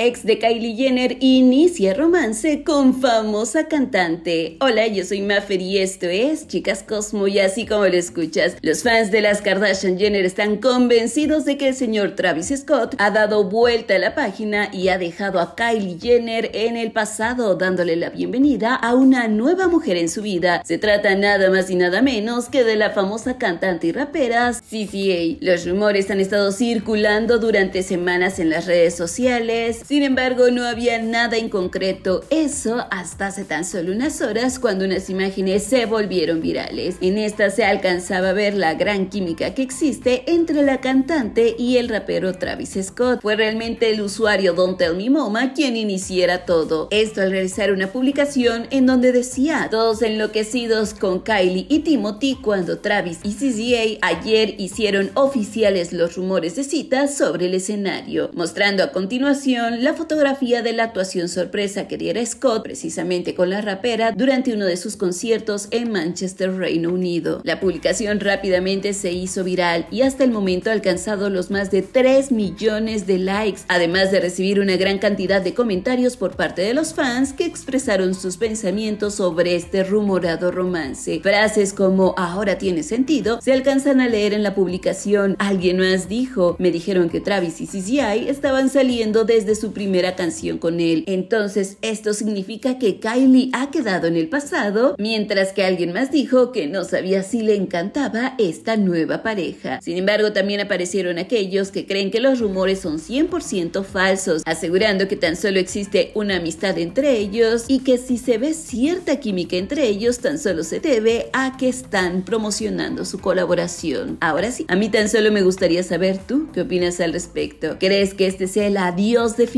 Ex de Kylie Jenner inicia romance con famosa cantante. Hola, yo soy Maffer y esto es Chicas Cosmo y así como lo escuchas, los fans de las Kardashian Jenner están convencidos de que el señor Travis Scott ha dado vuelta a la página y ha dejado a Kylie Jenner en el pasado dándole la bienvenida a una nueva mujer en su vida. Se trata nada más y nada menos que de la famosa cantante y rapera CCA. Los rumores han estado circulando durante semanas en las redes sociales sin embargo, no había nada en concreto, eso hasta hace tan solo unas horas cuando unas imágenes se volvieron virales. En estas se alcanzaba a ver la gran química que existe entre la cantante y el rapero Travis Scott. Fue realmente el usuario Don't Tell Me Moma quien iniciara todo. Esto al realizar una publicación en donde decía, todos enloquecidos con Kylie y Timothy cuando Travis y CZA ayer hicieron oficiales los rumores de citas sobre el escenario, mostrando a continuación la fotografía de la actuación sorpresa que diera Scott precisamente con la rapera durante uno de sus conciertos en Manchester, Reino Unido. La publicación rápidamente se hizo viral y hasta el momento ha alcanzado los más de 3 millones de likes, además de recibir una gran cantidad de comentarios por parte de los fans que expresaron sus pensamientos sobre este rumorado romance. Frases como ahora tiene sentido se alcanzan a leer en la publicación. Alguien más dijo, me dijeron que Travis y CGI estaban saliendo desde su primera canción con él. Entonces, esto significa que Kylie ha quedado en el pasado, mientras que alguien más dijo que no sabía si le encantaba esta nueva pareja. Sin embargo, también aparecieron aquellos que creen que los rumores son 100% falsos, asegurando que tan solo existe una amistad entre ellos y que si se ve cierta química entre ellos, tan solo se debe a que están promocionando su colaboración. Ahora sí, a mí tan solo me gustaría saber tú qué opinas al respecto. ¿Crees que este sea el adiós definitivo?